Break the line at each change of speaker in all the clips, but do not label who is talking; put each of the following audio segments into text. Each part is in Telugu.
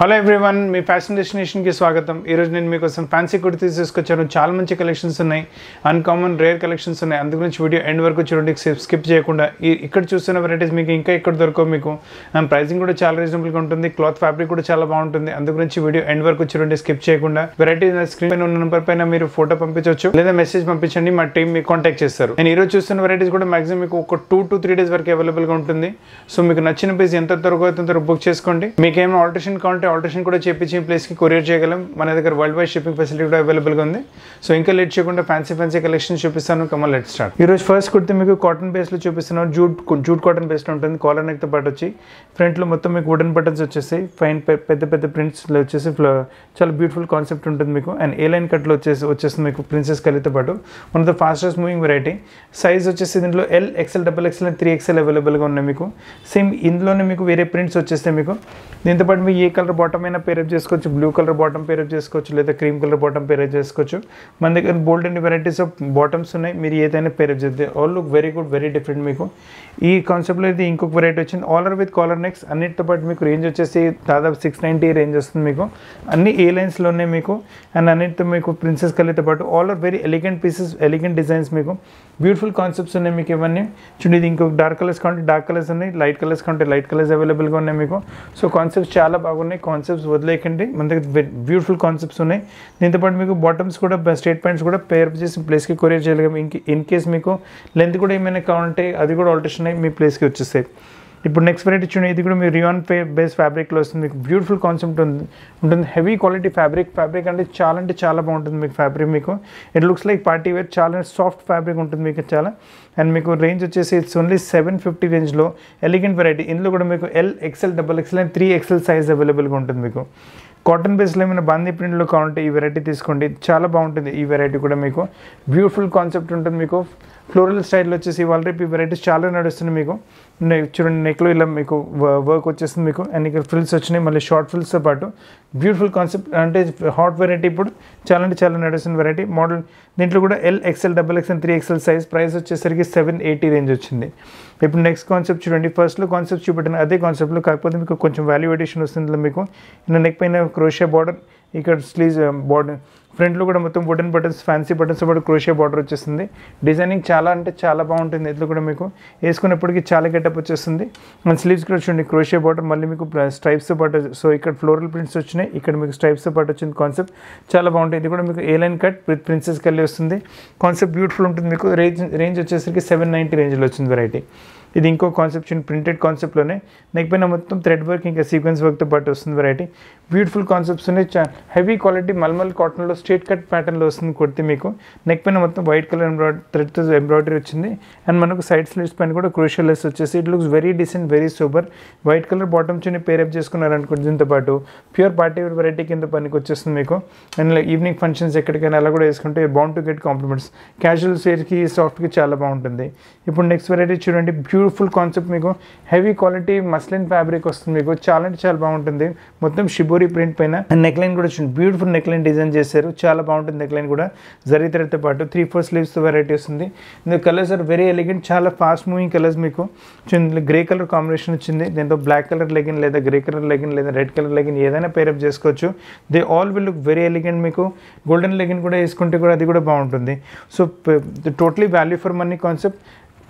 హలో ఎవ్రీవన్ మీ ఫ్యాషన్ డెస్టినేషన్కి స్వాగతం ఈరోజు నేను మీకోసం ఫ్యాన్సీ కుర్తీస్ తీసుకొచ్చాను చాలా మంచి కలెక్షన్స్ ఉన్నాయి అన్కామన్ రేర్ కలెక్షన్స్ ఉన్నాయి అందు గురించి వీడియో ఎండ్ వరకు చూడండి స్కిప్ చేయకుండా ఇక్కడ చూస్తున్న వెరైటీస్ మీకు ఇంకా ఇక్కడ దొరకవు మీకు అండ్ ప్రైసింగ్ కూడా చాలా రీజనబుల్గా ఉంటుంది క్లాత్ ఫ్యాబ్రిక్ కూడా చాలా బాగుంటుంది అందు గురించి వీడియో ఎండ్ వరకు చూడండి స్కిప్ చేయకుండా వెరైటీ స్క్రీన్ పైన ఉన్న నెంబర్ పైన మీరు ఫోటో పంపించవచ్చు లేదా మెసేజ్ పంపించండి మా టీం మీకు కాంటాక్ట్ చేస్తారు నేను ఈరోజు చూస్తున్న వెరైటీస్ కూడా మాక్సిమం మీకు ఒక టూ టు త్రీ డేస్ వరకు అవైలబుల్గా ఉంటుంది సో మీకు నచ్చిన పీస్ ఎంత దొరకవుతుందో బుక్ చేసుకోండి మీకు ఏమైనా ఆల్టరేషన్ కాంటాక్ట్ ఆల్టరేషన్ కూడా చేపించి ప్లేస్కి కొరియర్ చేయగలం మన దగ్గర వరల్డ్ వైడ్ షిప్పింగ్ ఫెసిలిటీ కూడా అవైలబుల్గా ఉంది సో ఇంకా లేట్ చేయకుండా ఫ్యాన్సీ ఫ్యాన్సీ కలెక్షన్ చూపిస్తాను కమల్ లెట్ స్టార్ట్ ఈరోజు ఫస్ట్ కుర్తి మీకు కాటన్ బేస్లో చూపిస్తున్నాను జూట్ జూట్ కాటన్ బేస్లో ఉంటుంది కాలర్ నెక్తో పాటు వచ్చి ఫ్రంట్లో మొత్తం మీకు వుడెన్ బటన్స్ వచ్చేసి ఫైన్ పెద్ద పెద్ద ప్రింట్స్లో వచ్చేసి చాలా బ్యూటిఫుల్ కాన్సెప్ట్ ఉంటుంది మీకు అండ్ ఏ లైన్ కట్లో వచ్చేసి వచ్చేసి మీకు ప్రిన్సెస్ కలితో పాటు one of the fastest moving variety size వచ్చేసి దీంట్లో L XL double XL three XL అవైలబుల్గా ఉన్నాయి మీకు సేమ్ ఇందులోనే మీకు వేరే ప్రింట్స్ వచ్చేస్తే మీకు దీంతోపాటు మీకు ఏ కలర్ బాటమ్ అయినా పేరప్ చేసుకోవచ్చు బ్లూ కలర్ బాటమ్ పేరప్ చేసుకోవచ్చు లేదా క్రీమ్ కలర్ బాటమ్ పేరప్ చేసుకోవచ్చు మన దగ్గర బోల్డ్ వెరైటీస్ ఆఫ్ బాటమ్స్ ఉన్నాయి మీరు ఏదైనా పేరప్ చేస్తే all look very good very different మీకు ఈ కాన్సెప్ట్లో అయితే ఇంకొక వెరైటీ వచ్చింది ఆలర్ విత్ కాలర్ నెక్స్ అన్నిటితో పాటు మీకు రేంజ్ వచ్చేసి దాదాపు సిక్స్ నైంటీ రేంజ్ వస్తుంది మీకు అన్ని ఏ ఉన్నాయి మీకు అండ్ అన్నిటితో మీకు ప్రిన్సెస్ కలితో పాటు all are very elegant pieces elegant designs మీకు బ్యూటిఫుల్ కాన్సెప్ట్స్ ఉన్నాయి మీకు ఇవన్నీ చూడండి ఇది ఇంకొక డార్క్ కలర్స్ కావాలంటే డార్క్ కలర్స్ ఉన్నాయి లైట్ కలర్స్ కావాలంటే లైట్ కలర్స్ అవైలబుల్గా ఉన్నాయి మీకు సో కాన్సెప్ట్స్ చాలా బాగున్నాయి కాన్సెప్ట్స్ వదిలేకండి మన దగ్గర బ్యూటిఫుల్ కాన్సెప్ట్స్ ఉన్నాయి దీంతోపాటు మీకు బాటమ్స్ కూడా స్టేట్ పాయింట్స్ కూడా పేర్ చేసి ప్లేస్కి కొరియర్ చేయగలం ఇన్ ఇన్ కేస్ మీకు లెంత్ కూడా ఏమైనా కావాలంటే అది కూడా ఆల్టేషన్ అయ్యి మీ ప్లేస్కి వచ్చేస్తాయి ఇప్పుడు నెక్స్ట్ వెరైటీ చూడండి ఇది కూడా మీరు రియాన్ పే బేస్ ఫ్యాబ్రిక్లో వస్తుంది మీకు బ్యూటిఫుల్ కాన్సెప్ట్ ఉంది ఉంటుంది హెవీ క్వాలిటీ ఫ్యాబ్రిక్ ఫ్యాబ్రిక్ అంటే చాలా అంటే చాలా బాగుంటుంది మీకు ఫ్యాబ్రిక్ మీకు it looks like party wear చాలా సాఫ్ట్ ఫ్యాబ్రిక్ ఉంటుంది మీకు చాలా అండ్ మీకు రేంజ్ వచ్చేసి ఇట్స్ ఓన్లీ సెవెన్ ఫిఫ్టీ రేంజ్లో ఎలిగెంట్ వెరైటీ ఇందులో కూడా మీకు L XL double XL and three XL size అవైలబుల్గా ఉంటుంది మీకు కాటన్ బేస్లో ఏమైనా బందీ ప్రింట్లో కావాలంటే ఈ వెరైటీ తీసుకోండి చాలా బాగుంటుంది ఈ వెరైటీ కూడా మీకు బ్యూటిఫుల్ కాన్సెప్ట్ ఉంటుంది మీకు ఫ్లోరల్ స్టైల్లో వచ్చేసి వాళ్ళ రేపు ఈ వెరైటీస్ చాలా నడుస్తుంది మీకు చూడండి నెక్లో ఇలా మీకు వర్క్ వచ్చేసింది మీకు అండ్ ఇక్కడ ఫ్రిల్స్ వచ్చినాయి మళ్ళీ షార్ట్ ఫిల్స్తో పాటు బ్యూటిఫుల్ కాన్సెప్ట్ అంటే హాట్ వెరైటీ ఇప్పుడు చాలా అంటే చాలా నడుస్తున్న వెరైటీ మోడల్ దీంట్లో కూడా L XL double X and three XL size price వచ్చేసరికి సెవెన్ ఎయిటీ రేంజ్ వచ్చింది ఇప్పుడు నెక్స్ట్ కాన్సెప్ట్ చూడండి ఫస్ట్లో కాన్సెప్ట్ చూపెట్టిన అదే కాన్సెప్ట్లో కాకపోతే మీకు కొంచెం వాల్యూ ఎడిషన్ వస్తుంది మీకు నెక్ పైన క్రోషియా బార్డర్ ఇక్కడ స్లీవ్స్ బార్డర్ um, ఫ్రంట్లో కూడా మొత్తం వుడెన్ బటన్స్ ఫ్యాన్సీ బటన్స్ పాటు క్రోషియా బార్డర్ వచ్చేస్తుంది డిజైనింగ్ చాలా అంటే చాలా బాగుంటుంది ఇందులో కూడా మీకు వేసుకున్నప్పటికీ చాలా గెటప్ వచ్చేస్తుంది మన స్లీవ్స్ కూడా చూడండి క్రోషియా బార్డర్ మళ్ళీ మీకు స్ట్రైప్స్ పాటు సో ఇక్కడ ఫ్లోరల్ ప్రింట్స్ వచ్చినాయి ఇక్కడ మీకు స్ట్రైప్స్ పాటు వచ్చింది కాన్సెప్ట్ చాలా బాగుంటుంది ఇది కూడా మీకు A line cut with princess కలిసి వస్తుంది కాన్సెప్ట్ బ్యూటిఫుల్ ఉంటుంది మీకు రేంజ్ రేంజ్ వచ్చేసరికి సెవెన్ నైంటీ రేంజ్లో వచ్చింది వెరైటీ ఇది ఇంకో కాన్సెప్షన్ ప్రింటెడ్ కాన్సెప్ట్లోనే నెక్ పైన మొత్తం థ్రెడ్ వర్క్ ఇంకా సీక్వెన్స్ వర్క్తో పాటు వస్తుంది వెరైటీ బ్యూటిఫుల్ కాన్సెప్ట్స్ ఉన్నాయి చా హెవీ క్వాలిటీ మల్మల్ కాటన్లో స్ట్రేట్ కట్ ప్యాటర్న్లో వస్తుంది కుర్తి మీకు నెక్ పైన మొత్తం వైట్ కలర్ ఎంబ్రాయిడరీ థ్రెడ్తో ఎంబ్రాయిడరీ వచ్చింది అండ్ మనకు సైడ్ స్లీవ్స్ పైన కూడా క్రూషియల్ లెస్ వచ్చేసి it looks very decent very super white colour bottom చిన్న పేరప్ చేసుకున్నారనుకో దీంతో పాటు ప్యూర్ పార్టీ వెరైటీ కింద పనికి వచ్చేస్తుంది మీకు అండ్ ఈవినింగ్ ఫంక్షన్స్ ఎక్కడికైనా అలా కూడా వేసుకుంటే bound to get compliments casual సేర్కి సాఫ్ట్కి చాలా బాగుంటుంది ఇప్పుడు నెక్స్ట్ వెరైటీ చూడండి బ్యూ ఫుల్ కాన్సెప్ట్ మీకు హెవీ క్వాలిటీ మస్లిన్ ఫ్యాబ్రిక్ వస్తుంది మీకు చాలా అంటే చాలా బాగుంటుంది మొత్తం షిబోరి ప్రింట్ పైన నెక్లైన్ కూడా వచ్చింది బ్యూటిఫుల్ నెక్లైన్ డిజైన్ చేశారు చాలా బాగుంటుంది నెక్లైన్ కూడా జరీతరతో పాటు త్రీ ఫోర్ స్లీవ్స్ వెరైటీ వస్తుంది ఇందులో కలర్స్ ఆర్ వెరీ ఎలిగెంట్ చాలా ఫాస్ట్ మూవింగ్ కలర్స్ మీకు గ్రే కలర్ కాంబినేషన్ వచ్చింది దీంతో బ్లాక్ కలర్ లెగిన్ లేదా గ్రే కలర్ లెగిన్ లేదా రెడ్ కలర్ లెగిన్ ఏదైనా పేరప్ చేసుకోవచ్చు they all will look very elegant మీకు గోల్డెన్ లెగిన్ కూడా వేసుకుంటే కూడా అది కూడా బాగుంటుంది so totally value for money concept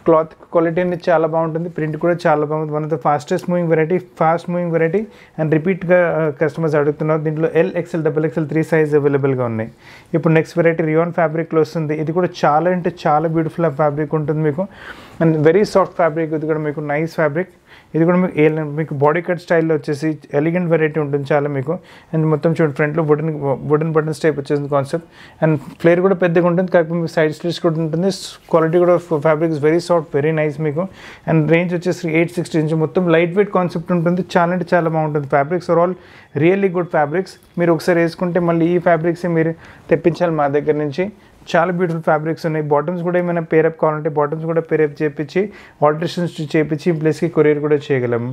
cloth quality అనేది చాలా బాగుంటుంది ప్రింట్ కూడా చాలా బాగుంది one of the fastest moving variety fast moving variety and రిపీట్గా కస్టమర్స్ అడుగుతున్నారు దీంట్లో L XL double XL three size అవైలబుల్గా ఉన్నాయి ఇప్పుడు నెక్స్ట్ వెరైటీ రియోన్ ఫ్యాబ్రిక్లో వస్తుంది ఇది కూడా చాలా అంటే చాలా బ్యూటిఫుల్ ఫ్యాబ్రిక్ ఉంటుంది మీకు అండ్ వెరీ సాఫ్ట్ ఫ్యాబ్రిక్ ఇది కూడా మీకు నైస్ ఫ్యాబ్రిక్ ఇది కూడా మీకు మీకు బాడీ కట్ స్టైల్లో వచ్చేసి ఎలిగెంట్ వెరైటీ ఉంటుంది చాలా మీకు అండ్ మొత్తం చూడండి ఫ్రంట్లో బుడన్ బుడన్ బటన్స్ టైప్ వచ్చేసింది కాన్సెప్ట్ అండ్ ఫ్లేర్ కూడా పెద్దగా ఉంటుంది కాకపోతే మీకు సైడ్ స్లిట్స్ కూడా ఉంటుంది క్వాలిటీ కూడా fabric is very soft very nice మీకు అండ్ రేంజ్ వచ్చేసి ఎయిట్ సిక్స్టీ ఇంచ్ మొత్తం లైట్ వెయిట్ కాన్సెప్ట్ ఉంటుంది చాలా అంటే చాలా బాగుంటుంది fabrics are all really good fabrics మీరు ఒకసారి వేసుకుంటే మళ్ళీ ఈ ఫ్యాబ్రిక్స్ మీరు తెప్పించాలి మా దగ్గర నుంచి చాలా బ్యూటిఫుల్ ఫ్యాబ్రిక్స్ ఉన్నాయి బాటమ్స్ కూడా ఏమైనా పేరప్ కావాలంటే బాటమ్స్ కూడా పేరప్ చేపించి ఆల్టరేషన్స్ చేపించి ప్లేస్కి కొరియర్ కూడా చేయగలం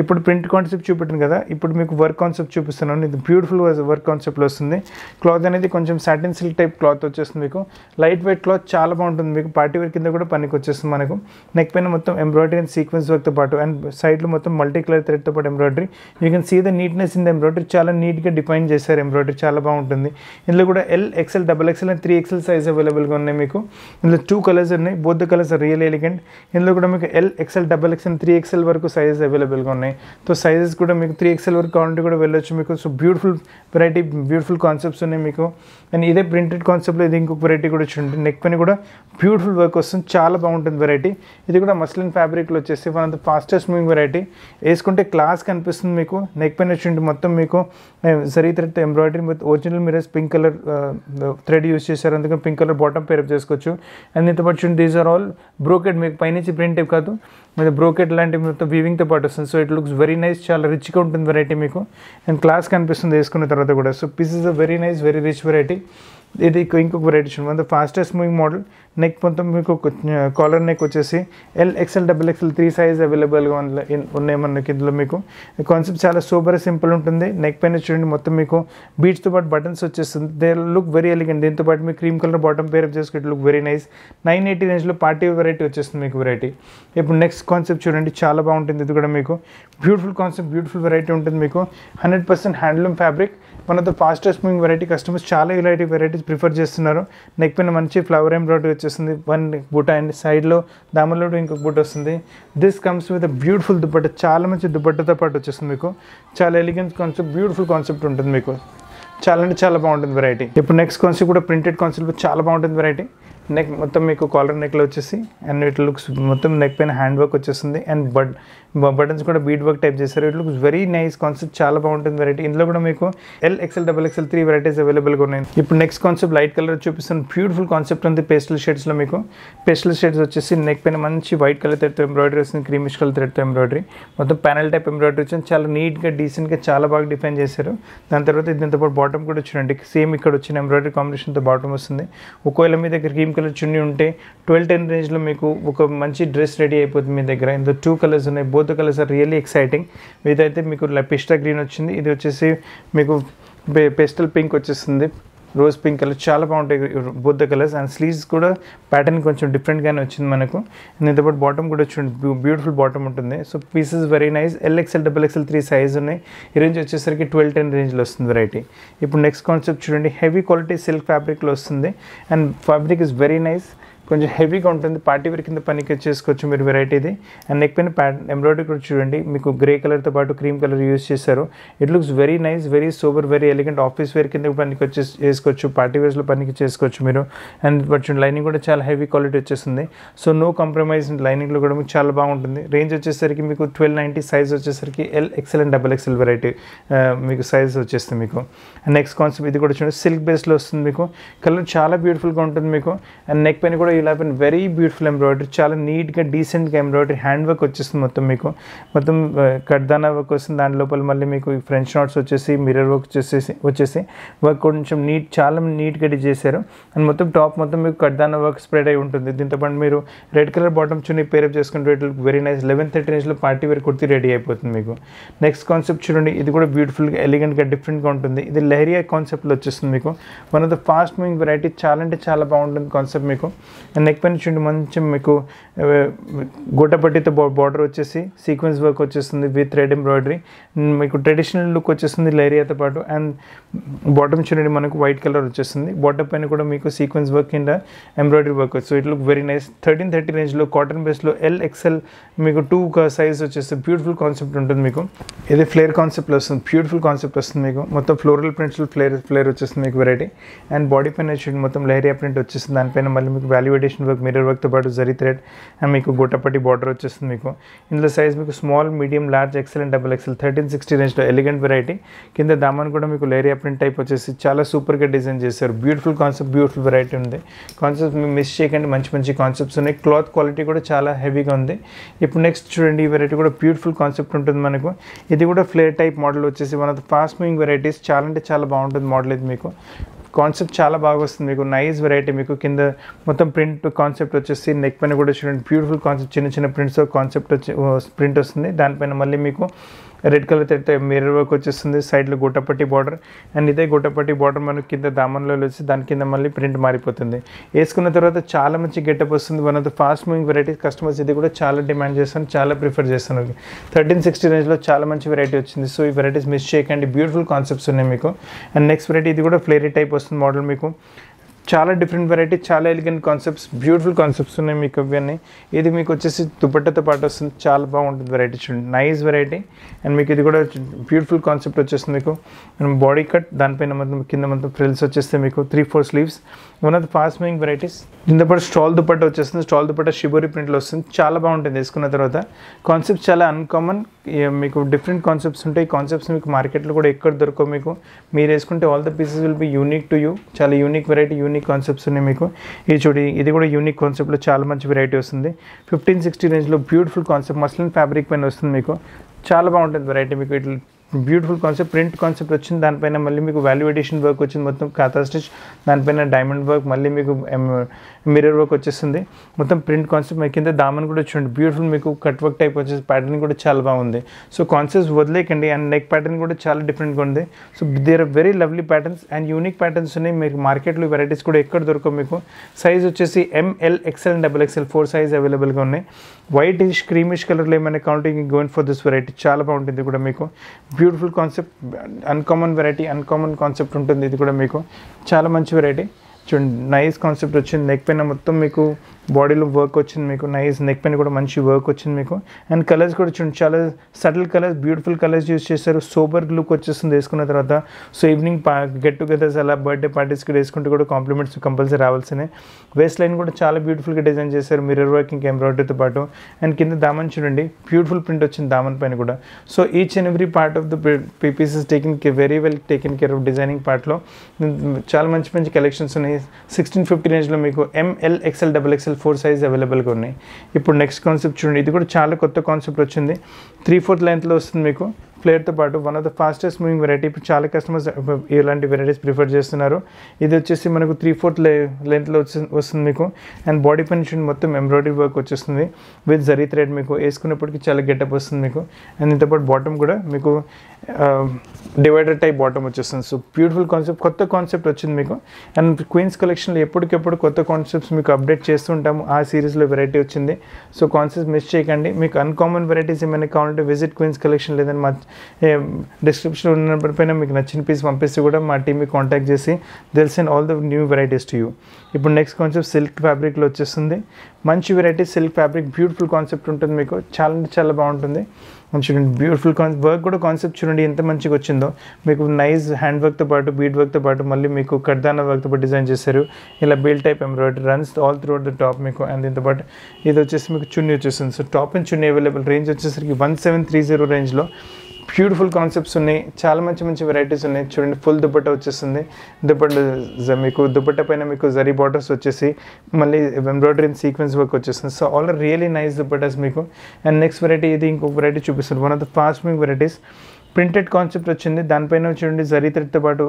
ఇప్పుడు ప్రింట్ కాన్సెప్ట్ చూపెట్టింది కదా ఇప్పుడు మీకు వర్క్ కాన్సెప్ట్ చూపిస్తున్నాను ఇది బ్యూటిఫుల్ వర్క్ కాన్సెప్ట్లో వస్తుంది క్లాత్ అనేది కొంచెం సాటిన్ సిల్క్ టైప్ క్లాత్ వచ్చేస్తుంది మీకు లైట్ వెయిట్ క్లాత్ చాలా బాగుంటుంది మీకు పార్టీ వేర్ కింద కూడా పనికి వచ్చేస్తుంది మనకు నెక్ పైన మొత్తం ఎంబ్రాయిడరీ అండ్ సీక్వెన్స్ వర్క్తో పాటు అండ్ సైడ్లో మొత్తం మల్టీ కలర్ థ్రెడ్తో పాటు embroidery you can see the neatness in the embroidery చాలా నీట్గా డిఫైన్ చేశారు ఎంబ్రాయిడరీ చాలా బాగుంటుంది ఇందులో కూడా L XL double XL and three XL size అవైలబుల్గా ఉన్నాయి మీకు ఇందులో టూ కలర్స్ ఉన్నాయి బోధ కలర్స్ రియల్ ఎలిగెంట్ ఇందులో కూడా మీకు L XL double XL three XL వరకు సైజ్ అవైలబుల్గా ఉన్నాయి ఉన్నాయి సో సైజెస్ కూడా మీకు త్రీ ఎక్స్ఎల్ వరకు కావాలంటే కూడా వెళ్ళొచ్చు మీకు so beautiful variety beautiful concepts ఉన్నాయి మీకు అండ్ ఇదే ప్రింటెడ్ కాన్సెప్ట్లో ఇది ఇంకొక వెరైటీ కూడా వచ్చి నెక్ పని కూడా బ్యూటిఫుల్ వర్క్ వస్తుంది చాలా బాగుంటుంది వెరైటీ ఇది కూడా మస్లిన్ ఫ్యాబ్రిక్లో వచ్చేసి one of the fastest moving variety వేసుకుంటే క్లాస్ కనిపిస్తుంది మీకు నెక్ పైన వచ్చి మొత్తం మీకు సరీ thread embroidery with original mirrors pink colour thread use చేశారు అందుకని పింక్ కలర్ బాటమ్ పేరప్ చేసుకోవచ్చు అండ్ ఇంత పచ్చి దీస్ ఆర్ ఆల్ బ్రోకెడ్ మీకు పైనుంచి ప్రింట్ కాదు మీద బ్రోకెట్ లాంటి మొత్తం వీవింగ్తో పాటు వస్తుంది so it looks very nice చాలా రిచ్గా ఉంటుంది వెరైటీ మీకు అండ్ క్లాస్ కనిపిస్తుంది వేసుకున్న తర్వాత కూడా so piece is a very nice very rich variety ఇది ఇంకొక వెరైటీ చూడండి one the fastest moving model neck మొత్తం మీకు కాలర్ నెక్ వచ్చేసి L XL double XL three size అవైలబుల్గా ఉన్నాయి మనకి ఇందులో మీకు కాన్సెప్ట్ చాలా సూపర్ సింపుల్ ఉంటుంది నెక్ పైన చూడండి మొత్తం మీకు బీట్స్తో పాటు బటన్స్ వచ్చేస్తుంది దే లుక్ వెరీ ఎలిగెంట్ దీంతో పాటు మీకు క్రీమ్ కలర్ బాటమ్ పేరప్ చేసుకుంటే look very nice nine eighty రేంజ్లో పార్టీ వెరైటీ వచ్చేస్తుంది మీకు వెరైటీ ఇప్పుడు నెక్స్ట్ కాన్సెప్ట్ చూడండి చాలా బాగుంటుంది ఇది కూడా మీకు బ్యూటిఫుల్ కాన్సెప్ట్ బ్యూటిఫుల్ వెరైటీ ఉంటుంది మీకు hundred percent handloom fabric one of the fastest moving variety customers చాలా ఇలాంటి వెరైటీస్ ప్రిఫర్ చేస్తున్నారు నెక్ పైన మంచి ఫ్లవర్ ఎంబ్రాయిడరీ వచ్చేస్తుంది వన్ బుట్ట అండ్ సైడ్లో దామలోడు ఇంకొక బుట్ట వస్తుంది this comes with beautiful dupatta చాలా మంచి దుపట్టతో పాటు వచ్చేస్తుంది మీకు చాలా ఎలిగెన్స్ కాన్సెప్ట్ బ్యూటిఫుల్ కాన్సెప్ట్ ఉంటుంది మీకు చాలా అంటే చాలా బాగుంటుంది వెరైటీ ఇప్పుడు నెక్స్ట్ కాన్సెప్ట్ కూడా ప్రింటెడ్ కాన్సెప్ట్ చాలా బాగుంటుంది వెరైటీ నెక్ మొత్తం మీకు కాలర్ నెక్లో వచ్చేసి అండ్ ఇట్ లుక్స్ మొత్తం నెక్ పైన హ్యాండ్ వర్క్ వచ్చేస్తుంది అండ్ బట్ బటన్స్ కూడా బీడ్ వర్క్ టైప్ చేశారు it looks very nice concept చాలా బాగుంటుంది వెరైటీ ఇందులో కూడా మీకు L XL double XL three varieties అవైలబుల్గా ఉన్నాయి ఇప్పుడు నెక్స్ట్ కాన్సెప్ట్ లైట్ కలర్ చూపిస్తున్న బ్యూటిఫుల్ కాన్సెప్ట్ ఉంది పేస్టల్ షేడ్స్లో మీకు పేస్టల్ షేడ్స్ వచ్చేసి నెక్ పైన మంచి వైట్ కలర్ థ్రెడ్తో ఎంబ్రాయిడరీ వస్తుంది క్రీమిష్ కలర్ థ్రెడ్తో ఎంబ్రాయిడరీ మొత్తం ప్యానల్ టైప్ ఎంబ్రాయిడరీ వచ్చింది చాలా నీట్గా డీసెంట్గా చాలా బాగా డిఫైన్ చేశారు దాని తర్వాత దీంతో పాటు బాటమ్ కూడా చూడండి సేమ్ ఇక్కడ వచ్చిన ఎంబ్రాయిడరీ కాంబినేషన్తో బాటమ్ వస్తుంది ఒకవేళ మీ దగ్గర క్రీమ్ కలర్ చున్నీ ఉంటే ట్వెల్వ్ టెన్ రేంజ్లో మీకు ఒక మంచి డ్రెస్ రెడీ అయిపోతుంది మీ దగ్గర ఇందులో టూ కలర్స్ ఉన్నాయి both colours are really exciting ఇదైతే మీకు పిస్టా గ్రీన్ వచ్చింది ఇది వచ్చేసి మీకు పెస్టల్ పింక్ వచ్చేస్తుంది రోజ్ పింక్ కలర్ చాలా బాగుంటాయి బుద్ధ కలర్స్ అండ్ స్లీవ్స్ కూడా ప్యాటర్న్ కొంచెం డిఫరెంట్గానే వచ్చింది మనకు అండ్ పాటు బాటమ్ కూడా చూడండి బ్యూటిఫుల్ బాటమ్ ఉంటుంది so pieces very nice L XL double XL three size ఉన్నాయి ఈ రేంజ్ వచ్చేసరికి ట్వెల్వ్ టెన్ రేంజ్లో వస్తుంది వెరైటీ ఇప్పుడు నెక్స్ట్ కాన్సెప్ట్ చూడండి హెవీ క్వాలిటీ సిల్క్ ఫ్యాబ్రిక్లో వస్తుంది and fabric is very nice కొంచెం హెవీగా ఉంటుంది పార్టీ వేర్ కింద పనికి చేసుకోవచ్చు మీరు వెరైటీది అండ్ నెక్ పైన ప్యాట్ ఎంబ్రాయిడరీ కూడా చూడండి మీకు గ్రే కలర్తో పాటు క్రీమ్ కలర్ యూస్ చేశారు it looks very nice very super very elegant office wear కింద పనికి వచ్చేసి చేసుకోవచ్చు పార్టీ వేర్స్లో పనికి చేసుకోవచ్చు మీరు అండ్ కొంచెం లైనింగ్ కూడా చాలా హెవీ క్వాలిటీ వచ్చేసింది సో నో కాంప్రమైజ్ లైనింగ్లో కూడా మీకు చాలా బాగుంటుంది రేంజ్ వచ్చేసరికి మీకు ట్వెల్వ్ నైంటీ సైజ్ వచ్చేసరికి L XL and double XL variety మీకు సైజ్ వచ్చేస్తుంది మీకు అండ్ నెక్స్ట్ కాన్సెప్ట్ ఇది కూడా చూడండి సిల్క్ బేస్లో వస్తుంది మీకు కలర్ చాలా బ్యూటిఫుల్గా ఉంటుంది మీకు అండ్ నెక్ పైన కూడా you'll have an very beautiful embroidery చాలా నీట్గా డీసెంట్గా ఎంబ్రాయిడరీ హ్యాండ్ వర్క్ వచ్చేస్తుంది మొత్తం మీకు మొత్తం కడ్దానా వర్క్ వస్తుంది దాని లోపల మళ్ళీ మీకు ఫ్రెంచ్ నాట్స్ వచ్చేసి మిర్రర్ వర్క్ వచ్చేసి వచ్చేసి వర్క్ కొంచెం నీట్ చాలా నీట్గా చేశారు అండ్ మొత్తం టాప్ మొత్తం మీకు కట్దానా వర్క్ స్ప్రెడ్ అయి ఉంటుంది దీంతో పాటు మీరు red colour bottom chunni pair up చేసుకుంటే వెరీ నైస్ లెవెన్ థర్టీ రేంజ్లో పార్టీ వేర్ కుర్తి రెడీ అయిపోతుంది మీకు నెక్స్ట్ కాన్సెప్ట్ చూడండి ఇది కూడా బ్యూటిఫుల్గా ఎలిగెంట్గా డిఫరెంట్గా ఉంటుంది ఇది లెహరియా కాన్సెప్ట్లో వచ్చేస్తుంది మీకు one of the fast moving variety చాలా అంటే చాలా బాగుంటుంది కాన్సెప్ట్ మీకు నెక్ పెయిన్ చూడండి మంచి మీకు గోటపట్టితో బార్డర్ వచ్చేసి సీక్వెన్స్ వర్క్ వచ్చేస్తుంది విత్ థ్రెడ్ ఎంబ్రాయిడరీ మీకు ట్రెడిషనల్ లుక్ వచ్చేస్తుంది లైరియాతో పాటు అండ్ బాటమ్ చూడండి మనకు వైట్ కలర్ వచ్చేస్తుంది బాటమ్ పైన కూడా మీకు సీక్వెన్స్ వర్క్ కింద embroidery work so it look very nice thirteen thirty రేంజ్లో కాటన్ బేస్లో ఎల్ ఎక్స్ఎల్ మీకు టూ సైజ్ వచ్చేసి బ్యూటిఫుల్ కాన్సెప్ట్ ఉంటుంది మీకు ఇది ఫ్లేర్ కాన్సెప్ట్లో వస్తుంది బ్యూటిఫుల్ కాన్సెప్ట్ వస్తుంది మీకు మొత్తం ఫ్లోరల్ ప్రింట్స్లో ఫ్లేర్ ఫ్లేర్ వచ్చేస్తుంది మీకు వెరైటీ అండ్ బాడీ పైన చూడండి మొత్తం లైరియా ప్రింట్ వచ్చేస్తుంది దానిపైన మళ్ళీ మీకు వాల్యూ వర్క్ మిర్రర్ వర్క్తో పాటు జరి థ్రెడ్ అండ్ మీకు గుట్టపట్టి బార్డర్ వచ్చేస్తుంది మీకు ఇందులో సైజ్ మీకు small medium large XL and double XL thirteen sixty రేంజ్లో ఎలిగెంట్ వెరైటీ కింద దామాన్ కూడా మీకు లేరియా ప్రింట్ టైప్ వచ్చేసి చాలా సూపర్గా డిజైన్ చేశారు బ్యూటిఫుల్ కాన్సెప్ట్ బ్యూటిఫుల్ వెరైటీ ఉంది కాన్సెప్ట్ మీకు మిస్ చేయకండి మంచి మంచి కాన్సెప్ట్స్ ఉన్నాయి క్లాత్ క్వాలిటీ కూడా చాలా హెవీగా ఉంది ఇప్పుడు నెక్స్ట్ చూడండి ఈ వెరైటీ కూడా బ్యూటిఫుల్ కాన్సెప్ట్ ఉంటుంది మనకు ఇది కూడా ఫ్లేర్ టైప్ మోడల్ వచ్చేసి one of the fast moving varieties చాలా అంటే చాలా బాగుంటుంది మోడల్ ఇది మీకు కాన్సెప్ట్ చాలా బాగా వస్తుంది మీకు నైస్ వెరైటీ మీకు కింద మొత్తం ప్రింట్ కాన్సెప్ట్ వచ్చేసి నెక్ పైన కూడా చూడండి బ్యూటిఫుల్ కాన్సెప్ట్ చిన్న చిన్న ప్రింట్స్ కాన్సెప్ట్ వచ్చి ప్రింట్ వస్తుంది దానిపైన మళ్ళీ మీకు రెడ్ కలర్ అయితే మిర్రర్ వర్క్ వచ్చేస్తుంది సైడ్లో గుట్టపట్టి బార్డర్ అండ్ ఇదే గుట్టపట్టి బార్డర్ మనకి కింద దామన్లో వచ్చి దాని కింద మళ్ళీ ప్రింట్ మారిపోతుంది వేసుకున్న తర్వాత చాలా మంచి గెటప్ వస్తుంది one of the fast moving varieties customers ఇది కూడా చాలా డిమాండ్ చేస్తాను చాలా ప్రిఫర్ చేస్తాను థర్టీన్ సిక్స్టీ రేంజ్లో చాలా మంచి వెరైటీ వచ్చింది సో ఈ వెరైటీస్ మిస్ చేయకండి బ్యూటిఫుల్ కాన్సెప్ట్స్ ఉన్నాయి మీకు అండ్ నెక్స్ట్ వెరైటీ ఇది కూడా ఫ్లేరీ టైప్ వస్తుంది మోడల్ మీకు చాలా డిఫరెంట్ వెరైటీ చాలా ఎలిగెంట్ కాన్సెప్ట్స్ బ్యూటిఫుల్ కాన్సెప్ట్స్ ఉన్నాయి మీకు అవన్నీ ఇది మీకు వచ్చేసి దుపట్టతో పాటు వస్తుంది చాలా బాగుంటుంది వెరైటీ చూడండి నైస్ వెరైటీ అండ్ మీకు ఇది కూడా బ్యూటిఫుల్ కాన్సెప్ట్ వచ్చేస్తుంది మీకు బాడీ కట్ దానిపైన మొత్తం కింద మొత్తం ఫ్రిల్స్ వచ్చేస్తే మీకు three four sleeves one of the fast moving varieties దీంతో పాటు స్టాల్ దుపట్ట వచ్చేస్తుంది స్టాల్ దుపట్ట షిబోరి ప్రింట్లో వస్తుంది చాలా బాగుంటుంది వేసుకున్న తర్వాత కాన్సెప్ట్స్ చాలా అన్కామన్ మీకు డిఫరెంట్ కాన్సెప్ట్స్ ఉంటాయి కాన్సెప్ట్స్ మీకు మార్కెట్లో కూడా ఎక్కడ దొరకవు మీకు మీరు వేసుకుంటే all the pieces will be unique to you చాలా unique variety unique unique concepts ఉన్నాయి మీకు ఇది చూడి ఇది కూడా యూనిక్ కాన్సెప్ట్లో చాలా మంచి వెరైటీ వస్తుంది ఫిఫ్టీన్ సిక్స్టీ రేంజ్లో బ్యూటిఫుల్ కాన్సెప్ట్ మస్లిన్ ఫ్యాబ్రిక్ పైన వస్తుంది మీకు చాలా బాగుంటుంది వెరైటీ మీకు ఇట్లా బ్యూటిఫుల్ కాన్సెప్ట్ ప్రింట్ కాన్సెప్ట్ వచ్చింది దానిపైన మళ్ళీ మీకు వాల్యుయేషన్ వర్క్ వచ్చింది మొత్తం ఖాతా స్టిచ్ దానిపైన డైమండ్ వర్క్ మళ్ళీ మీకు um, మిర్రర్ వర్క్ వచ్చేసింది మొత్తం ప్రింట్ కాన్సెప్ట్ మీ కింద దామన్ కూడా చూడండి బ్యూటిఫుల్ మీకు కట్ వర్క్ టైప్ వచ్చేసి ప్యాటర్న్ కూడా చాలా బాగుంది సో కాన్సెప్ట్ వదిలేకండి అండ్ నెక్ ప్యాటర్న్ కూడా చాలా డిఫరెంట్గా ఉంది so there are very lovely patterns and unique patterns ఉన్నాయి మీకు మార్కెట్లో వెరైటీస్ కూడా ఎక్కడ దొరకవు మీకు సైజ్ వచ్చేసి M L XL and double XL four size అవైలబుల్గా ఉన్నాయి వైట్ ఇష్ క్రీమిష్ కలర్లో ఏమైనా counting going for this variety చాలా బాగుంటుంది కూడా మీకు beautiful concept uncommon variety uncommon concept ఉంటుంది ఇది కూడా మీకు చాలా మంచి వెరైటీ చూడండి నైస్ కాన్సెప్ట్ వచ్చింది నెక్ పైన మొత్తం మీకు బాడీలో వర్క్ వచ్చింది మీకు నైస్ నెక్ పైన కూడా మంచి వర్క్ వచ్చింది మీకు అండ్ కలర్స్ కూడా చూడండి చాలా subtle colours beautiful colours use చేశారు సూపర్ లుక్ వచ్చేస్తుంది వేసుకున్న తర్వాత సో ఈవినింగ్ పా గెట్ టుగెదర్స్ అలా బర్త్డే పార్టీస్కి వేసుకుంటే కూడా కాంప్లిమెంట్స్ కంపల్సరీ రావాల్సినే వేస్ట్ లైన్ కూడా చాలా బ్యూటిఫుల్గా డిజైన్ చేశారు మిర్రర్ వర్కింగ్ ఎంబ్రాయిడరీతో పాటు అండ్ కింద దామన్ చూడండి బ్యూటిఫుల్ ప్రింట్ వచ్చింది దామన్ పైన కూడా so each and every part of the pieces is కే very well taken care of designing పార్ట్లో చాలా మంచి మంచి కలెక్షన్స్ ఉన్నాయి సిక్స్టీన్ ఫిఫ్టీ రేంజ్లో మీకు ఎంఎల్ ఎక్స్ఎల్ డబల్ ఎక్స్ఎల్ పెన్సిల్ ఫోర్ సైజ్ అవైలబుల్గా ఉన్నాయి ఇప్పుడు నెక్స్ట్ కాన్సెప్ట్ చూడండి ఇది కూడా చాలా కొత్త కాన్సెప్ట్ వచ్చింది త్రీ ఫోర్త్ లెంత్లో వస్తుంది మీకు ఫ్లేర్తో పాటు one of the fastest moving variety ఇప్పుడు చాలా కస్టమర్స్ uh, ఇలాంటి వెరైటీస్ ప్రిఫర్ చేస్తున్నారు ఇది వచ్చేసి మనకు త్రీ ఫోర్త్ లే లెంత్లో వస్తుంది మీకు అండ్ బాడీ పెన్షన్ మొత్తం ఎంబ్రాయిడరీ వర్క్ వచ్చేస్తుంది విత్ జరీ థ్రెడ్ మీకు వేసుకున్నప్పటికీ చాలా గెటప్ వస్తుంది మీకు అండ్ ఇంతపాటు బాటమ్ కూడా మీకు డివైడర్ టైప్ బాటమ్ వచ్చేస్తుంది సో బ్యూటిఫుల్ కాన్సెప్ట్ కొత్త కాన్సెప్ట్ వచ్చింది మీకు అండ్ క్వీన్స్ కలెక్షన్లో ఎప్పటికెప్పుడు కొత్త కాన్సెప్ట్స్ మీకు అప్డేట్ చేస్తుంటాము ఆ సిరీస్లో వెరైటీ వచ్చింది సో కాన్సెప్ట్స్ మిస్ చేయకండి మీకు అన్కామన్ వెరైటీస్ ఏమైనా కావాలంటే విజిట్ క్వీన్స్ కలెక్షన్ లేదని మా డిస్క్రిప్షన్ ఉన్నపైన మీకు నచ్చిన పీస్ పంపిస్తే కూడా మా టీమ్కి కాంటాక్ట్ చేసి deals and all the new varieties to you ఇప్పుడు నెక్స్ట్ కాన్సెప్ట్ సిల్క్ ఫ్యాబ్రిక్లో వచ్చేస్తుంది మంచి variety silk fabric beautiful concept ఉంటుంది మీకు చాలా చాలా బాగుంటుంది చూడండి బ్యూటిఫుల్ కాన్ వర్క్ కూడా కాన్సెప్ట్ చూడండి ఎంత మంచిగా వచ్చిందో మీకు నైస్ హ్యాండ్ వర్క్తో పాటు బీడ్ వర్క్తో పాటు మళ్ళీ మీకు కడ్దాన వర్క్తో పాటు డిజైన్ చేశారు ఇలా బిల్ type embroidery runs all through the top మీకు అండ్ దీంతో పాటు ఇది వచ్చేసి మీకు చున్నీ వచ్చేస్తుంది so top and chunni available range వచ్చేసరికి వన్ సెవెన్ త్రీ జీరో రేంజ్లో బ్యూటిఫుల్ కాన్సెప్ట్స్ ఉన్నాయి చాలా మంచి మంచి వెరైటీస్ ఉన్నాయి చూడండి ఫుల్ దుపట్ట వచ్చేస్తుంది దుపట్ట మీకు దుపట్ట పైన మీకు జరీ బార్డర్స్ వచ్చేసి మళ్ళీ ఎంబ్రాయిడరీ అండ్ సీక్వెన్స్ వర్క్ వచ్చేస్తుంది so all really nice dupattas మీకు అండ్ నెక్స్ట్ వెరైటీ ఇది ఇంకొక వెరైటీ చూపిస్తుంది one of the fast moving varieties printed concept వచ్చింది దానిపైన చూడండి జరీ పాటు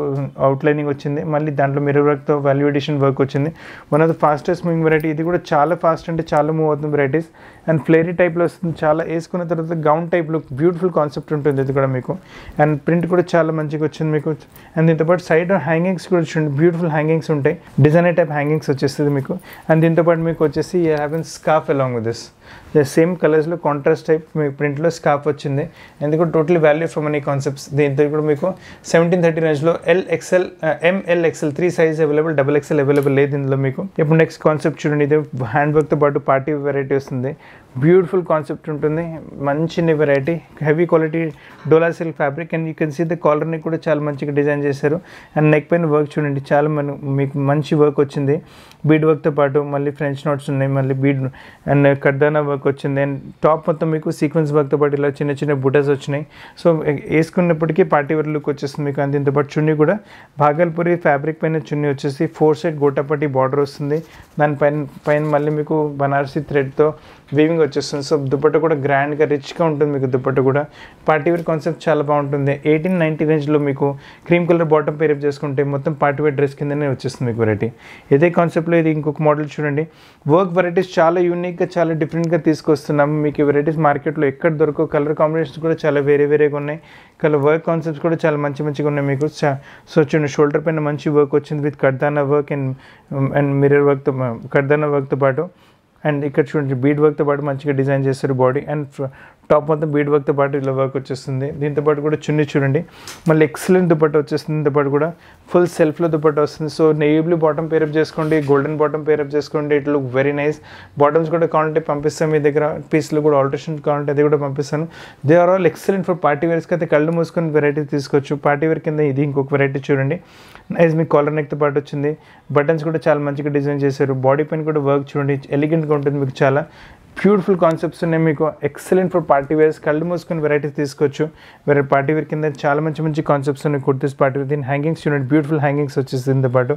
అవుట్లైనింగ్ వచ్చింది మళ్ళీ దాంట్లో మిర్రర్ వర్క్తో వాల్యుయేషన్ వర్క్ వచ్చింది one of the fastest moving variety ఇది కూడా చాలా ఫాస్ట్ అంటే చాలా మూవ్ అవుతుంది వెరైటీస్ అండ్ ఫ్లేరీ టైప్లో వస్తుంది చాలా వేసుకున్న తర్వాత గౌన్ టైప్లో బ్యూటిఫుల్ కాన్సెప్ట్ ఉంటుంది ఇది కూడా మీకు అండ్ ప్రింట్ కూడా చాలా మంచిగా వచ్చింది మీకు అండ్ దీంతో పాటు సైడ్ హ్యాంగింగ్స్ కూడా చూడండి బ్యూటిఫుల్ హ్యాంగింగ్స్ ఉంటాయి డిజైనర్ టైప్ హ్యాంగింగ్స్ వచ్చేస్తుంది మీకు అండ్ దీంతో పాటు మీకు వచ్చేసి you have an scarf along with this same కలర్స్లో కాంట్రాస్ట్ టైప్ మీకు ప్రింట్లో స్కాఫ్ వచ్చింది ఎందుకు total value from money concepts దీంతో కూడా మీకు సెవెంటీన్ థర్టీ రేంజ్లో L XL M L XL three size available double XL available లేదు ఇందులో మీకు ఇప్పుడు నెక్స్ట్ కాన్సెప్ట్ చూడండి ఇది హ్యాండ్ బ్యాగ్తో పాటు పార్టీ వెరైటీ వస్తుంది బ్యూటిఫుల్ కాన్సెప్ట్ ఉంటుంది మంచి variety heavy quality Dola silk fabric and you can see the కాలర్ని కూడా చాలా మంచిగా డిజైన్ చేశారు అండ్ నెక్ పైన వర్క్ చూడండి చాలా మన మీకు మంచి వర్క్ వచ్చింది బీడ్ వర్క్తో పాటు మళ్ళీ ఫ్రెంచ్ నోట్స్ ఉన్నాయి మళ్ళీ బీడ్ అండ్ కడ్దానా వర్క్ వచ్చింది అండ్ టాప్ మొత్తం మీకు సీక్వెన్స్ వర్క్తో పాటు ఇలా చిన్న చిన్న బుటస్ వచ్చినాయి సో వేసుకున్నప్పటికీ పార్టీ వర్ లుక్ వచ్చేస్తుంది మీకు అందింత పాటు చున్నీ కూడా భాగల్పూరి ఫ్యాబ్రిక్ పైన చున్నీ వచ్చేసి ఫోర్ సైడ్ గోటపట్టి బార్డర్ వస్తుంది దానిపైన పైన మళ్ళీ మీకు బనారసి థ్రెడ్తో వీవింగ్ వచ్చేస్తుంది సో దుప్పట్టు కూడా గ్రాండ్గా రిచ్గా ఉంటుంది మీకు దుప్పట్టు కూడా పార్టీ వేర్ కాన్సెప్ట్ చాలా బాగుంటుంది ఎయిటీన్ నైంటీ రేంజ్లో మీకు క్రీమ్ కలర్ బాటమ్ పేరప్ చేసుకుంటే మొత్తం పార్టీ వేర్ డ్రెస్ కిందనే వచ్చేస్తుంది మీకు వెరైటీ ఇదే కాన్సెప్ట్లో ఇది ఇంకొక మోడల్ చూడండి వర్క్ వెరైటీస్ చాలా యూనిక్గా చాలా డిఫరెంట్గా తీసుకొస్తున్నాము మీకు వెరైటీస్ మార్కెట్లో ఎక్కడ దొరకవు కలర్ కాంబినేషన్స్ కూడా చాలా వేరే వేరేగా ఉన్నాయి కల వర్క్ కాన్సెప్ట్స్ కూడా చాలా మంచి మంచిగా ఉన్నాయి మీకు సో చూడండి షోల్డర్ పైన మంచి వర్క్ వచ్చింది విత్ కర్దానా వర్క్ అండ్ అండ్ మిర్రర్ వర్క్తో కర్దానా వర్క్తో పాటు అండ్ ఇక్కడ చూడండి బీడ్ వర్క్తో పాటు మంచిగా డిజైన్ చేస్తారు బాడీ అండ్ టాప్ మొత్తం బీడ్ వర్క్తో పాటు ఇలా వర్క్ వచ్చేస్తుంది దీంతో పాటు కూడా చున్నీ చూడండి మళ్ళీ ఎక్సలెంట్ దుపట్ట వచ్చేస్తుంది దీంతో పాటు కూడా ఫుల్ సెల్ఫ్లో దుపట్ట వస్తుంది so navy blue bottom pair up చేసుకోండి గోల్డెన్ బాటమ్ పేరప్ చేసుకోండి it look very nice bottoms కూడా కావాలంటే పంపిస్తాను మీ దగ్గర పీస్లు కూడా ఆల్టరేషన్ కావాలంటే అది కూడా పంపిస్తాను they are all excellent for party వేర్స్కి అయితే కళ్ళు మూసుకొని వెరైటీ తీసుకోవచ్చు పార్టీ వేర్ కింద ఇది ఇంకొక వెరైటీ చూడండి నైస్ మీ కాలర్ నెక్తో పాటు వచ్చింది బటన్స్ కూడా చాలా మంచిగా డిజైన్ చేశారు బాడీ పైన కూడా వర్క్ చూడండి ఎలిగెంట్గా ఉంటుంది మీకు చాలా బ్యూటిఫుల్ కాన్సెప్ట్స్ ఉన్నాయి మీకు ఎక్సలెంట్ ఫర్ పార్టీ వేర్స్ కళ్ళు మూసుకొని వెరైటీస్ తీసుకోవచ్చు వేరే పార్టీ వేర్ కింద చాలా మంచి మంచి కాన్సెప్ట్స్ ఉన్నాయి కుర్తీస్ పార్టీ వేర్ దీని హ్యాంగింగ్స్ చూడండి బ్యూటిఫుల్ హ్యాంగింగ్స్ వచ్చేసి దీంతో పాటు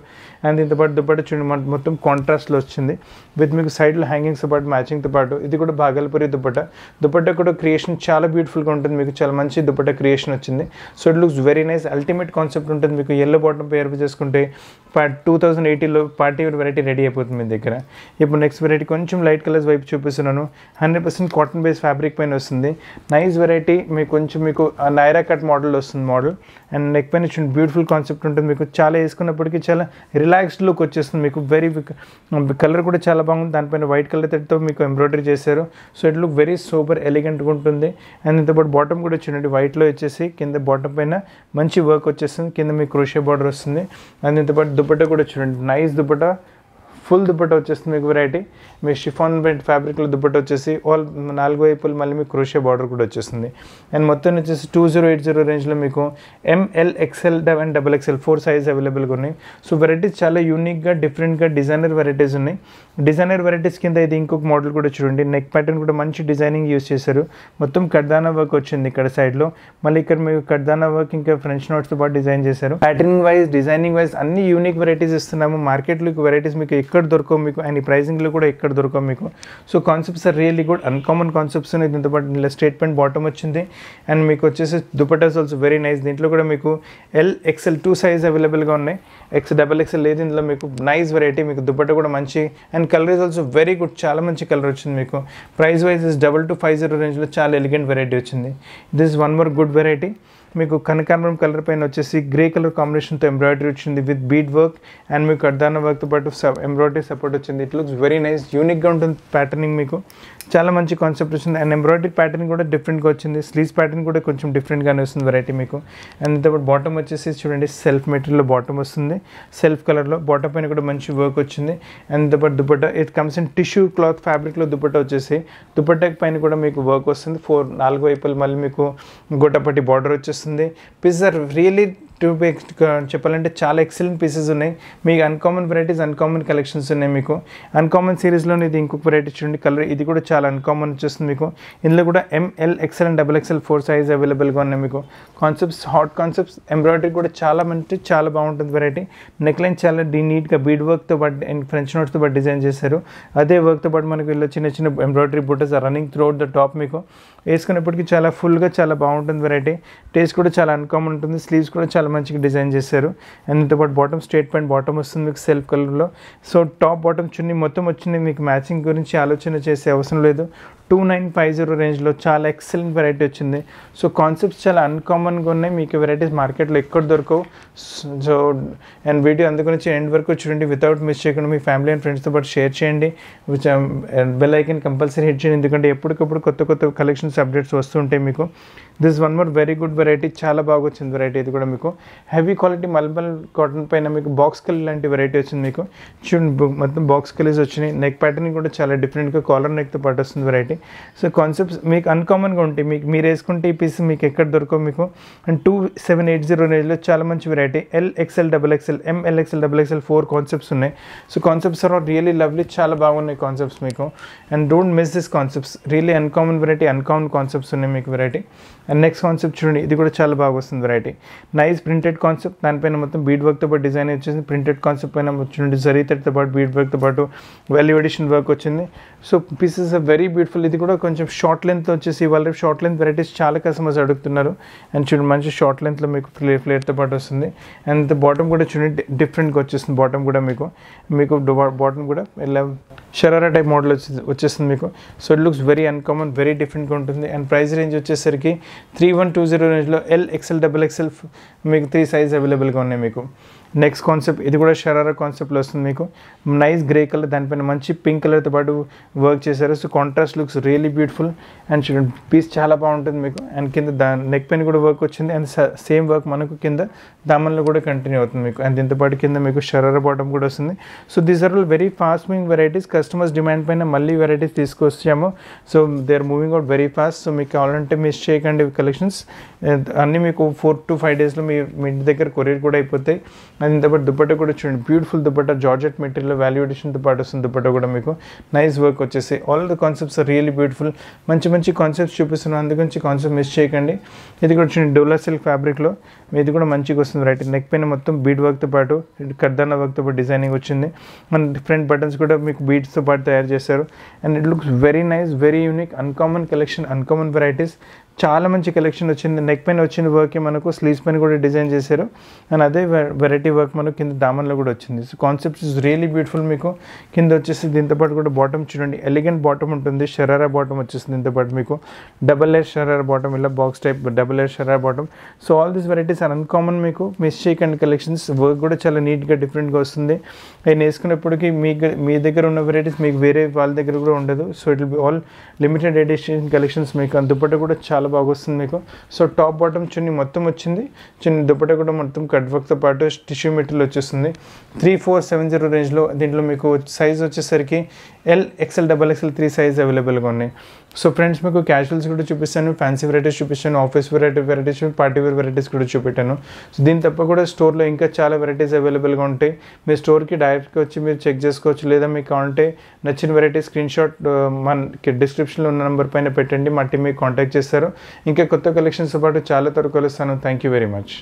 అండ్ దీంతో పాటు దుప్పటి చూడండి మొత్తం కాంట్రాస్ట్లో వచ్చింది విత్ మీకు సైడ్లో హ్యాంగింగ్స్తో పాటు మ్యాచింగ్తో పాటు ఇది కూడా భాగల్పూరి దుప్పట దుప్పట కూడా క్రియేషన్ చాలా బ్యూటిఫుల్గా ఉంటుంది మీకు చాలా మంచి దుప్పట క్రియేషన్ వచ్చింది so it looks very nice ultimate concept ఉంటుంది మీకు ఎల్లో బాటమ్ పేర్ చేసుకుంటే టూ థౌసండ్ ఎయిటీలో పార్టీ వేర్ వెరైటీ రెడీ అయిపోతుంది మీ దగ్గర ఇప్పుడు నెక్స్ట్ వెరైటీ కొంచెం కొంచెం లైట్ కలర్స్ వైపు చూపిస్తున్నాను hundred percent cotton base fabric పైన వస్తుంది నైస్ వెరైటీ మీకు కొంచెం మీకు నైరా కట్ మోడల్ వస్తుంది మోడల్ అండ్ నెక్ పైన చూడండి బ్యూటిఫుల్ కాన్సెప్ట్ ఉంటుంది మీకు చాలా వేసుకున్నప్పటికీ చాలా రిలాక్స్డ్ లుక్ వచ్చేస్తుంది మీకు వెరీ కలర్ కూడా చాలా బాగుంది దానిపైన వైట్ కలర్ థ్రెడ్తో మీకు ఎంబ్రాయిడరీ చేశారు so it look very super ఎలిగెంట్గా ఉంటుంది అండ్ ఇంతపాటు బాటమ్ కూడా చూడండి వైట్లో వచ్చేసి కింద బాటమ్ పైన మంచి వర్క్ వచ్చేస్తుంది కింద మీకు క్రోషే బార్డర్ వస్తుంది అండ్ ఇంతపాటు దుప్పట కూడా చూడండి నైస్ దుప్పటా ఫుల్ దుప్పట వచ్చేస్తుంది మీకు వెరైటీ మీ షిఫాన్ ఫ్యాబ్రిక్లో దుప్పట వచ్చేసి ఆల్ నాలుగు వైపులు మళ్ళీ మీకు క్రోషియా బార్డర్ కూడా వచ్చేస్తుంది అండ్ మొత్తం వచ్చేసి టూ జీరో ఎయిట్ జీరో రేంజ్లో మీకు M L XL and double XL four size అవైలబుల్గా ఉన్నాయి సో వెరైటీస్ చాలా యూనిక్గా డిఫరెంట్గా డిజైనర్ వెరైటీస్ ఉన్నాయి డిజైనర్ వెరైటీస్ కింద ఇది ఇంకొక మోడల్ కూడా చూడండి నెక్ ప్యాటర్న్ కూడా మంచి డిజైనింగ్ యూస్ చేశారు మొత్తం కర్దానా వర్క్ వచ్చింది ఇక్కడ సైడ్లో మళ్ళీ ఇక్కడ మీకు కర్దానా వర్క్ ఇంకా ఫ్రెంచ్ నోట్స్తో పాటు డిజైన్ చేశారు ప్యాటర్నింగ్ వైజ్ డిజైనింగ్ వైజ్ అన్ని యూనిక్ వెరైటీస్ ఇస్తున్నాము మార్కెట్లో వెరైటీస్ మీకు ఎక్కువ ఎక్కడ దొరకవు మీకు అండ్ ఈ ప్రైజింగ్లో కూడా ఎక్కడ దొరకవు మీకు so concepts are really good uncommon concepts అనేది దీంతో పాటు ఇలా స్టేట్మెంట్ బాటమ్ వచ్చింది అండ్ మీకు వచ్చేసి దుపటాస్ ఆల్సో వెరీ నైస్ దీంట్లో కూడా మీకు ఎల్ ఎక్స్ఎల్ టూ సైజ్ అవైలబుల్గా ఉన్నాయి ఎక్స్ డబల్ ఎక్స్ఎల్ లేదు ఇందులో మీకు నైస్ వెరైటీ మీకు దుపట్ట కూడా మంచి and colour is also very good చాలా మంచి కలర్ వచ్చింది మీకు price wise double two five zero రేంజ్లో చాలా ఎలిగెంట్ వెరైటీ వచ్చింది this one more good variety మీకు కనకాంబరం కలర్ పైన వచ్చేసి గ్రే కలర్ కాంబినేషన్తో ఎంబ్రాయిడరీ వచ్చింది విత్ బీడ్ వర్క్ అండ్ మీకు అర్ధాన వర్క్తో పాటు ఎంబ్రాయిడరీ సపోర్ట్ వచ్చింది ఇట్ లుక్స్ వెరీ నైస్ యూనిక్గా ఉంటుంది ప్యాటర్నింగ్ మీకు చాలా మంచి కాన్సెప్ట్ వచ్చింది అండ్ ఎంబ్రాయిడరీ ప్యాటర్న్ కూడా డిఫరెంట్గా వచ్చింది స్లీవ్స్ ప్యాటర్న్ కూడా కొంచెం డిఫరెంట్గా వస్తుంది వెరైటీ మీకు అండ్ ఇంతప్పుడు బాటమ్ వచ్చేసి చూడండి సెల్ఫ్ మెటీరియల్లో బాటమ్ వస్తుంది సెల్ఫ్ కలర్లో బాటమ్ పైన కూడా మంచి వర్క్ వచ్చింది అండ్ పాటు dupatta it comes in tissue cloth ఫ్యాబ్రిక్లో దుపట్టా వచ్చేసి దుపట్టా పైన కూడా మీకు వర్క్ వస్తుంది ఫోర్ నాలుగు వైపులు మళ్ళీ మీకు గుట్టపట్టి బార్డర్ వచ్చేస్తుంది పిజ్జర్ రియలీ టు uh, చెప్పాలంటే చాలా ఎక్సలెంట్ పీసెస్ ఉన్నాయి మీకు అన్కామన్ వెరైటీస్ అన్కామన్ కలెక్షన్స్ ఉన్నాయి మీకు అన్కామన్ సిరీస్లో ఇది ఇంకొక వెరైటీ చూడండి కలర్ ఇది కూడా చాలా అన్కామన్ వచ్చేస్తుంది మీకు ఇందులో కూడా M L XL and double XL four size అవైలబుల్గా ఉన్నాయి మీకు కాన్సెప్ట్స్ హాట్ కాన్సెప్ట్స్ ఎంబ్రాయిడరీ కూడా చాలా మంచి చాలా బాగుంటుంది వెరైటీ నెక్లైన్ చాలా డీ నీట్గా బీడ్ వర్క్తో పాటు అండ్ ఫ్రెంచ్ నోట్స్తో పాటు డిజైన్ చేశారు అదే వర్క్తో పాటు మనకు వీళ్ళు చిన్న చిన్న ఎంబ్రాయిడరీ బుట్టస్ running throughout the top మీకు వేసుకున్నప్పటికీ చాలా ఫుల్గా చాలా బాగుంటుంది వెరైటీ టేస్ట్ కూడా చాలా అన్కామన్ ఉంటుంది స్లీవ్స్ కూడా చాలా చాలా మంచిగా డిజైన్ చేశారు అండ్ పాటు బాటమ్ స్ట్రేట్ ప్యాంట్ బాటమ్ వస్తుంది మీకు సెల్ఫ్ కలర్లో సో టాప్ బాటమ్ చున్నీ మొత్తం వచ్చింది మీకు మ్యాచింగ్ గురించి ఆలోచన చేసే అవసరం లేదు టూ నైన్ ఫైవ్ జీరో రేంజ్లో చాలా ఎక్సలెంట్ వెరైటీ వచ్చింది సో కాన్సెప్ట్స్ చాలా అన్కామన్గా ఉన్నాయి మీకు వెరైటీస్ మార్కెట్లో ఎక్కడ దొరకవు సో అండ్ వీడియో అందుగురించి ఎండ్ వరకు చూడండి వితౌట్ మిస్ చేయకుండా మీ ఫ్యామిలీ అండ్ ఫ్రెండ్స్తో పాటు షేర్ చేయండి బెల్ ఐకన్ కంపల్సరీ హిట్ చేయండి ఎందుకంటే ఎప్పటికప్పుడు కొత్త కొత్త కలెక్షన్స్ అప్డేట్స్ వస్తుంటాయి మీకు this one more very good variety చాలా బాగా వచ్చింది వెరైటీ ఇది కూడా మీకు హెవీ క్వాలిటీ మల్బల్ కాటన్ పైన మీకు బాక్స్ కలర్ లాంటి వెరైటీ వచ్చింది మీకు చూడండి మొత్తం బాక్స్ కలర్స్ వచ్చినాయి నెక్ ప్యాటర్న్ కూడా చాలా డిఫరెంట్గా కాలర్ నెక్తో పాటు వస్తుంది వెరైటీ సో కాన్సెప్ట్స్ మీకు అన్కామన్గా ఉంటాయి మీకు మీరు వేసుకుంటే ఈ పీస్ మీకు ఎక్కడ దొరకవు మీకు and two seven eight zero రేంజ్లో చాలా మంచి variety L XL double XL M L XL double XL four concepts ఉన్నాయి so concepts are really lovely చాలా బాగున్నాయి కాన్సెప్ట్స్ మీకు and don't miss this concepts really uncommon variety uncommon concepts ఉన్నాయి మీకు వెరైటీ అండ్ నెక్స్ట్ కాన్సెప్ట్ చూడండి ఇది కూడా చాలా బాగా వస్తుంది వెరైటీ నైస్ ప్రింటెడ్ కాన్సెప్ట్ దానిపైన మొత్తం బీడ్ వర్క్తో పాటు డిజైన్ వచ్చేసింది ప్రింటెడ్ కాన్సెప్ట్ పైన చూడండి జరీ థర్డ్తో పాటు బీడ్ వర్క్తో పాటు వాల్యూ ఎడిషన్ వర్క్ వచ్చింది so pieces are very beautiful ఇది కూడా కొంచెం షార్ట్ లెంత్ వచ్చేసి ఇవాళ రేపు షార్ట్ లెంత్ వెరైటీస్ చాలా కస్టమర్స్ అడుగుతున్నారు అండ్ చూడండి మంచి షార్ట్ లెంత్లో మీకు ఫ్లే ఫ్లేర్తో పాటు వస్తుంది అండ్ బాటమ్ కూడా చూడండి డిఫరెంట్గా వచ్చేస్తుంది బాటమ్ కూడా మీకు మీకు బాటమ్ కూడా ఇలా షరారా టైప్ మోడల్ వచ్చేస్తుంది మీకు so it looks very uncommon very డిఫరెంట్గా ఉంటుంది అండ్ ప్రైస్ రేంజ్ వచ్చేసరికి త్రీ వన్ టూ జీరో రేంజ్లో ఎల్ ఎక్స్ఎల్ డబుల్ ఎక్సెల్ మీకు త్రీ సైజ్ అవైలబుల్గా ఉన్నాయి మీకు నెక్స్ట్ కాన్సెప్ట్ ఇది కూడా షరారా కాన్సెప్ట్లో వస్తుంది మీకు నైస్ గ్రే కలర్ దానిపైన మంచి పింక్ కలర్తో పాటు వర్క్ చేశారు so contrast looks really beautiful and చూడండి పీస్ చాలా బాగుంటుంది మీకు అండ్ కింద దా నెక్ పైన కూడా వర్క్ వచ్చింది అండ్ సేమ్ వర్క్ మనకు కింద దామన్లో కూడా కంటిన్యూ అవుతుంది మీకు అండ్ దీంతోపాటు కింద మీకు షరారా బాటమ్ కూడా వస్తుంది so these are all very fast moving varieties customers demand పైన మళ్ళీ వెరైటీస్ తీసుకొచ్చాము so they are moving out very fast so మీకు కావాలంటే మిస్ చేయకండి కలెక్షన్స్ అన్నీ మీకు ఫోర్ టు ఫైవ్ డేస్లో మీ మీ ఇంటి దగ్గర కొరియర్ కూడా అయిపోతాయి అండ్ ఇంతపాటు దుపట్టా కూడా చూడండి బ్యూటిఫుల్ దుపట్టా జార్జెట్ మెటీరియల్ వాల్యుడేషన్తో పాటు వస్తుంది దుపట్టా కూడా మీకు నైస్ వర్క్ వచ్చేసి all the concepts are really beautiful మంచి మంచి కాన్సెప్ట్స్ చూపిస్తున్నాను అందుగురించి కాన్సెప్ట్ మిస్ చేయకండి ఇది కూడా చూడండి డోలా సిల్క్ ఫ్యాబ్రిక్లో ఇది కూడా మంచిగా వస్తుంది రైట్ నెక్ పైన మొత్తం బీడ్ వర్క్తో పాటు కర్దానా వర్క్తో పాటు డిజైనింగ్ వచ్చింది మన డిఫరెంట్ బటన్స్ కూడా మీకు బీడ్స్తో పాటు తయారు చేశారు and it looks very nice very unique uncommon collection uncommon varieties చాలా మంచి కలెక్షన్ వచ్చింది నెక్ పెయిన్ వచ్చిన వర్కే మనకు స్లీవ్స్ పైన కూడా డిజైన్ చేశారు అండ్ అదే వెరైటీ వర్క్ మనకు కింద దామన్లో కూడా వచ్చింది so concept is really beautiful మీకు కింద వచ్చేసి దీంతోపాటు కూడా బాటమ్ చూడండి ఎలిగెంట్ బాటమ్ ఉంటుంది షరారా బాటమ్ దీంతో దీంతోపాటు మీకు డబల్ ఎయిర్ షరారా బాటమ్ ఇలా box type double air sharara bottom so all these varieties are uncommon మీకు మిస్ షేక్ అండ్ కలెక్షన్స్ వర్క్ కూడా చాలా నీట్గా డిఫరెంట్గా వస్తుంది అండ్ వేసుకున్నప్పటికీ మీ మీ దగ్గర ఉన్న వెరైటీస్ మీకు వేరే వాళ్ళ దగ్గర కూడా ఉండదు so it will be all limited edition collections మీకు అందుబాటు కూడా చాలా చాలా బాగా వస్తుంది మీకు సో టాప్ బాటమ్ చున్నీ మొత్తం వచ్చింది చున్నీ దుప్పట కూడా మొత్తం కట్ పాటు టిష్యూ మెటీరియల్ వచ్చేస్తుంది త్రీ ఫోర్ సెవెన్ జీరో రేంజ్లో దీంట్లో మీకు సైజ్ వచ్చేసరికి L XL double XL three size అవైలబుల్గా ఉన్నాయి సో ఫ్రెండ్స్ మీకు క్యాజువల్స్ కూడా చూపిస్తాను ఫ్యాన్సీ వెరైటీస్ చూపిస్తాను office variety varieties party wear varieties కూడా చూపెట్టాను సో దీని తప్ప కూడా స్టోర్లో ఇంకా చాలా వెరైటీస్ అవైలబుల్గా ఉంటాయి మీ స్టోర్కి డైరెక్ట్గా వచ్చి మీరు చెక్ చేసుకోవచ్చు లేదా మీకు కావాలంటే నచ్చిన వెరైటీ స్క్రీన్ షాట్ మనకి డిస్క్రిప్షన్లో ఉన్న నెంబర్ పైన పెట్టండి మా టీమ్ మీకు కాంటాక్ట్ చేస్తారు ఇంకా కొత్త కలెక్షన్స్తో పాటు చాలా త్వరగా కలుస్తాను థ్యాంక్ యూ వెరీ మచ్